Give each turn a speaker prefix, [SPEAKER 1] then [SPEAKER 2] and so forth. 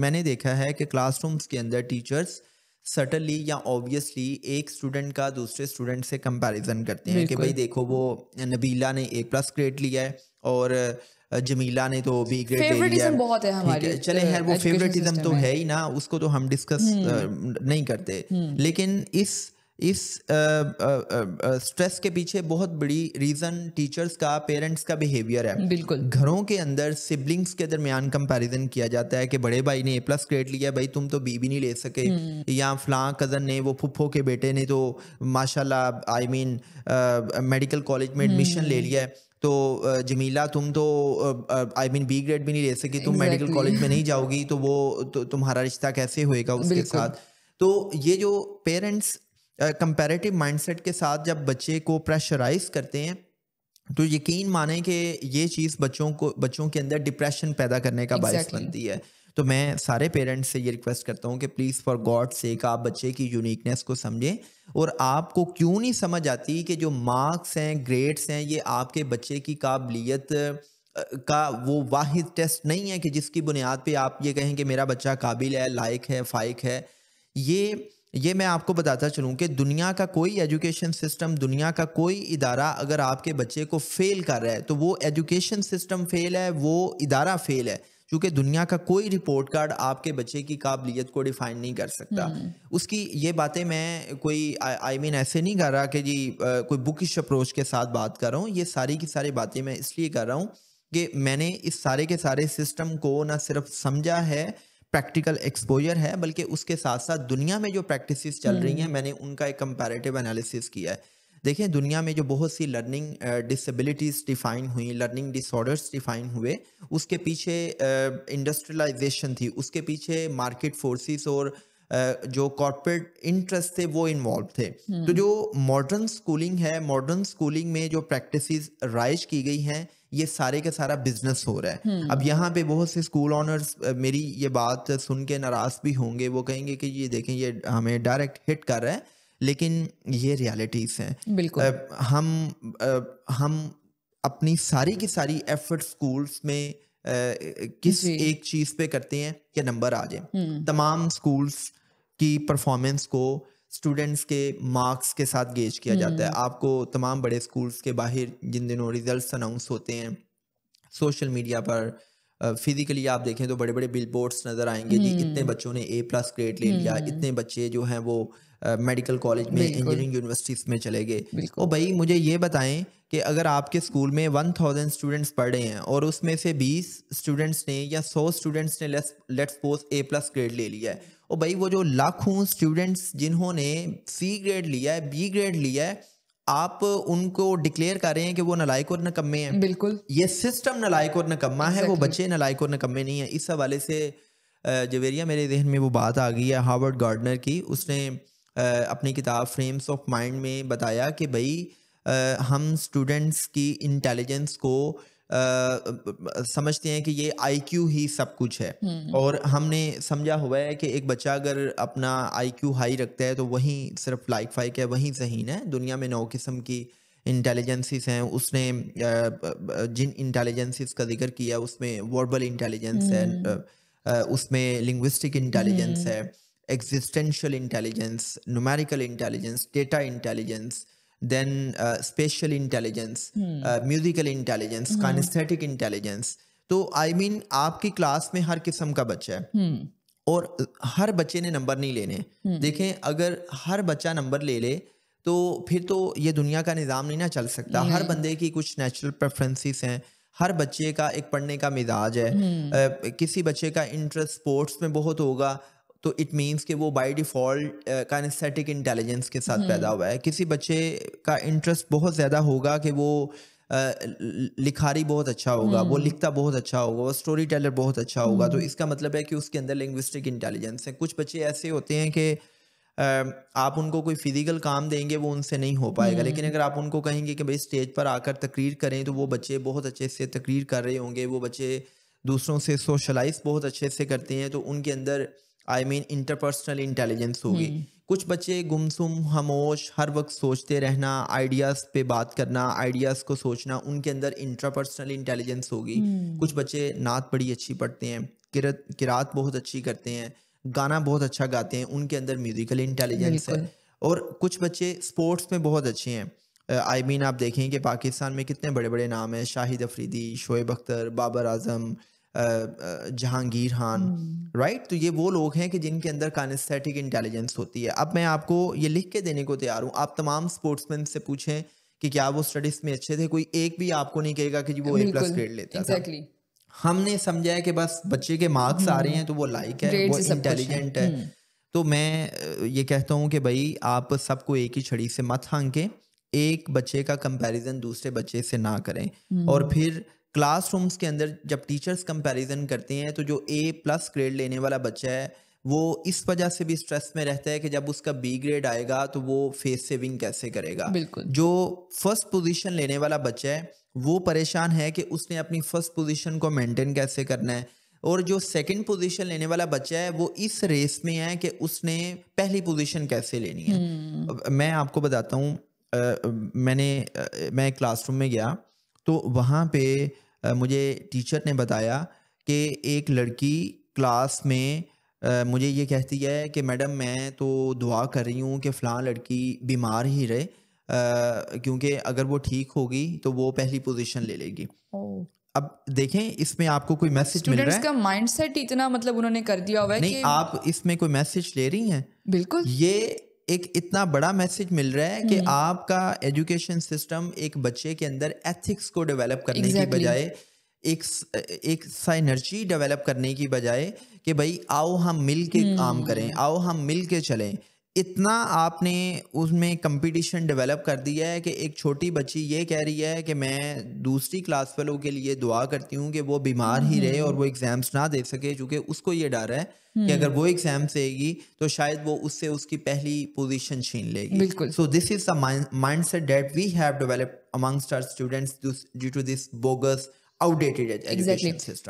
[SPEAKER 1] मैंने देखा है कि क्लासरूम्स के अंदर टीचर्स सटनली या ऑब्वियसली एक स्टूडेंट का दूसरे स्टूडेंट से कंपैरिजन करते हैं कि भाई देखो वो नबीला ने ए प्लस ग्रेड लिया है और जमीला ने तो बी ग्रेड ले लिया बहुत है हमारी तो है। चले यार वो फेवरेटिज्म तो है ही ना उसको तो हम डिस्कस हम्म। नहीं करते हम्म। लेकिन इस इस स्ट्रेस के पीछे बहुत बड़ी रीज़न टीचर्स का पेरेंट्स का बिहेवियर है बिल्कुल घरों के अंदर सिबलिंग्स के दरमियान कंपैरिजन किया जाता है कि बड़े भाई ने ए प्लस ग्रेड लिया भाई तुम तो बी भी नहीं ले सके हम्म। या फलां कज़न ने वो फुफो के बेटे ने तो माशाल्लाह आई मीन मेडिकल कॉलेज में एडमिशन ले हम्म। लिया है तो जमीला तुम तो आई मीन बी ग्रेड भी नहीं ले सकी तुम मेडिकल कॉलेज में नहीं जाओगी तो वो तो तुम्हारा रिश्ता कैसे होएगा उसके साथ तो ये जो पेरेंट्स कंपेरेटिव uh, माइंडसेट के साथ जब बच्चे को प्रेशराइज करते हैं तो यकीन माने कि ये चीज़ बच्चों को बच्चों के अंदर डिप्रेशन पैदा करने का exactly. बायस बनती है तो मैं सारे पेरेंट्स से ये रिक्वेस्ट करता हूँ कि प्लीज़ फॉर गॉड सेक आप बच्चे की यूनिकनेस को समझें और आपको क्यों नहीं समझ आती कि जो मार्क्स हैं ग्रेड्स हैं ये आपके बच्चे की काबिलियत का वो वाहिद टेस्ट नहीं है कि जिसकी बुनियाद पे आप ये कहें कि मेरा बच्चा काबिल है लायक है फाइक है ये ये मैं आपको बताता चलूँ कि दुनिया का कोई एजुकेशन सिस्टम दुनिया का कोई इदारा अगर आपके बच्चे को फेल कर रहा है तो वो एजुकेशन सिस्टम फेल है वो इदारा फेल है क्योंकि दुनिया का कोई रिपोर्ट कार्ड आपके बच्चे की काबिलियत को डिफाइन नहीं कर सकता हम्म। उसकी ये बातें मैं कोई आई मीन mean, ऐसे नहीं कर रहा कि जी आ, कोई बुकिश अप्रोच के साथ बात कर रहा हूँ ये सारी की सारी बातें मैं इसलिए कर रहा हूँ कि मैंने इस सारे के सारे सिस्टम को ना सिर्फ समझा है प्रैक्टिकल एक्सपोजर है बल्कि उसके साथ साथ दुनिया में जो प्रैक्टिस चल रही हैं हम्म। मैंने उनका एक कंपेरेटिव एनालिसिस किया है देखें दुनिया में जो बहुत सी लर्निंग डिसेबिलिटीज़ डिफ़ाइन हुई लर्निंग डिसऑर्डर्स डिफ़ाइन हुए उसके पीछे इंडस्ट्रियलाइजेशन uh, थी उसके पीछे मार्केट फोर्सेस और uh, जो कॉरपोरेट इंटरेस्ट थे वो इन्वॉल्व थे तो हम्म। जो मॉडर्न स्कूलिंग है मॉडर्न स्कूलिंग में जो प्रैक्टिस राइज की गई हैं ये सारे का सारा बिजनेस हो रहा है हम्म। अब यहाँ पे बहुत से स्कूल ऑनर्स मेरी ये बात सुन के नाराज भी होंगे वो कहेंगे कि ये देखें ये हमें डायरेक्ट हिट कर रहा है लेकिन ये रियलिटीज हैं बिल्कुल आ, हम आ, हम अपनी सारी की सारी एफर्ट स्कूल्स में आ, किस एक चीज पे करते हैं कि नंबर आ जाए हम्म। तमाम स्कूल्स की परफॉर्मेंस को स्टूडेंट्स के मार्क्स के साथ गेज किया जाता है हम्म। आपको तमाम बड़े स्कूल्स के बाहर जिन दिनों रिजल्ट्स अनाउंस होते हैं सोशल मीडिया पर फिजिकली आप देखें तो बड़े बड़े बिल बोर्ड्स नजर आएंगे जी इतने हम्म। बच्चों ने ए प्लस ग्रेड ले लिया हम्म। इतने बच्चे जो हैं वो मेडिकल कॉलेज में इंजीनियरिंग यूनिवर्सिटीज में चले गए ओ भाई मुझे ये बताएं कि अगर आपके स्कूल में वन थाउजेंड स्टूडेंट्स पढ़े हैं और उसमें से बीस स्टूडेंट्स ने या सौ स्टूडेंट्स ने let's suppose A plus grade ले लिया है और भाई वो जो लाखों स्टूडेंट्स जिन्होंने सी ग्रेड लिया है बी ग्रेड लिया है आप उनको डिक्लेयर कर रहे हैं कि वो नलायक और नकम्मे हैं बिल्कुल ये सिस्टम नलायक और नकम्मा exactly. है वो बच्चे नलायक और नकम्मे नहीं है इस हवाले से जवेरिया मेरे जहन में वो बात आ गई है हार्वर्ड गार्डनर की उसने अपनी किताब फ्रेम्स ऑफ माइंड में बताया कि भाई हम स्टूडेंट्स की इंटेलिजेंस को आ, समझते हैं कि ये आईक्यू ही सब कुछ है हम्म। और हमने समझा हुआ है कि एक बच्चा अगर अपना आईक्यू हाई रखता है तो वहीं सिर्फ लाइक फाइक है वहीं सही है दुनिया में नौ किस्म की इंटेलिजेंसीज हैं उसने जिन इंटेलिजेंसीज का जिक्र किया उसमें वर्बल इंटेलिजेंस है हम्म। उसमें लिंग्विस्टिक हम्म। इंटेलिजेंस है existential intelligence numerical intelligence data intelligence then uh, spatial intelligence, uh, hmm. uh, musical intelligence, hmm. kinesthetic intelligence. तो आई I मीन mean, आपकी क्लास में हर किस्म का बच्चा है hmm. और uh, हर बच्चे ने नंबर नहीं लेने hmm. देखें अगर हर बच्चा नंबर ले ले तो फिर तो ये दुनिया का निज़ाम नहीं ना चल सकता हर बंदे की कुछ नेचुरल प्रेफरेंसेस हैं हर बच्चे का एक पढ़ने का मिजाज है आ, hmm. किसी बच्चे का इंटरेस्ट स्पोर्ट्स में बहुत होगा तो इट मीन्स कि वो बाई डिफ़ॉल्ट कानेस्थेटिक इंटेलिजेंस के साथ पैदा हम्म। हुआ है किसी बच्चे का इंटरेस्ट बहुत ज़्यादा होगा कि वो लिखारी बहुत अच्छा होगा वो हम्म। लिखता बहुत अच्छा होगा वो स्टोरी टेलर बहुत अच्छा होगा तो हम्म। इसका मतलब है कि उसके अंदर लिंग्विस्टिक इंटेलिजेंस है कुछ बच्चे ऐसे होते हैं कि आप उनको कोई फिजिकल काम देंगे वो उनसे नहीं हो पाएगा लेकिन अगर आप उनको कहेंगे कि भाई स्टेज पर आकर तकरीर करें तो वो बच्चे बहुत अच्छे से तकरीर कर रहे होंगे वो बच्चे दूसरों से सोशलाइज बहुत अच्छे से करते हैं तो उनके अंदर आई मीन इंटरपर्सनल इंटेलिजेंस होगी हम्म। कुछ बच्चे गुमसुम खामोश हर वक्त सोचते रहना आइडियाज़ पे बात करना आइडियाज़ को सोचना उनके अंदर इंट्रापर्सनल इंटेलिजेंस होगी हम्म। कुछ बच्चे नात बड़ी अच्छी पढ़ते हैं किरत किरात बहुत अच्छी करते हैं गाना बहुत अच्छा गाते हैं उनके अंदर म्यूजिकल इंटेलिजेंस है और कुछ बच्चे स्पोर्ट्स में बहुत अच्छे हैं आई मीन आप देखें कि पाकिस्तान में कितने बड़े बड़े नाम हैं शाहिद अफरीदी शोएब अख्तर बाबर आजम जहांगीर खान राइट हम्म। तो ये वो लोग हैं कि जिनके अंदर कानेस्थेटिक इंटेलिजेंस होती है अब मैं आपको ये लिख के देने को तैयार हूँ आप तमाम स्पोर्ट्समैन से पूछें कि क्या वो स्टडीज में अच्छे थे कोई एक भी आपको नहीं कहेगा कि वो ए प्लस ग्रेड लेता exactly. था हमने समझाया कि बस बच्चे के मार्क्स आ रहे हम्म। हैं तो वो लाइक है वो इंटेलिजेंट है, हम्म। तो मैं ये कहता हूँ कि भाई आप सबको एक ही छड़ी से मत हांके एक बच्चे का कंपैरिजन दूसरे बच्चे से ना करें और फिर क्लासरूम्स के अंदर जब टीचर्स कंपैरिजन करते हैं तो जो ए प्लस ग्रेड लेने वाला बच्चा है वो इस वजह से भी स्ट्रेस में रहता है कि जब उसका बी ग्रेड आएगा तो वो फेस सेविंग कैसे करेगा बिल्कुल जो फर्स्ट पोजीशन लेने वाला बच्चा है वो परेशान है कि उसने अपनी फर्स्ट पोजीशन को मेंटेन कैसे करना है और जो सेकंड पोजीशन लेने वाला बच्चा है वो इस रेस में है कि उसने पहली पोजीशन कैसे लेनी है हम्म। मैं आपको बताता हूँ मैंने मैं क्लासरूम में गया तो वहाँ पे मुझे टीचर ने बताया कि एक लड़की क्लास में मुझे ये कहती है कि मैडम मैं तो दुआ कर रही हूँ कि फ़लाँ लड़की बीमार ही रहे क्योंकि अगर वो ठीक होगी तो वो पहली पोजीशन ले लेगी अब देखें इसमें आपको कोई मैसेज मिल रहा है का माइंडसेट इतना मतलब उन्होंने कर दिया हुआ है नहीं कि... आप इसमें कोई मैसेज ले रही हैं बिल्कुल ये एक इतना बड़ा मैसेज मिल रहा है कि हम्म। आपका एजुकेशन सिस्टम एक बच्चे के अंदर एथिक्स को डेवलप करने exactly. की बजाय एक एक साइनर्जी डेवलप करने की बजाय कि भाई आओ हम मिल के हम्म। काम करें आओ हम मिल के चलें इतना आपने उसमें कंपटीशन डेवलप कर दिया है कि एक छोटी बच्ची ये कह रही है कि मैं दूसरी क्लास वालों के लिए दुआ करती हूँ कि वो बीमार ही रहे और वो एग्जाम्स हम्म। ना दे सके क्योंकि उसको ये डर है कि अगर हम्म। वो एग्जाम देगी तो शायद वो उससे उसकी पहली पोजीशन छीन लेगी बिल्कुल so this is mind set that we have developed amongst our students due to this bogus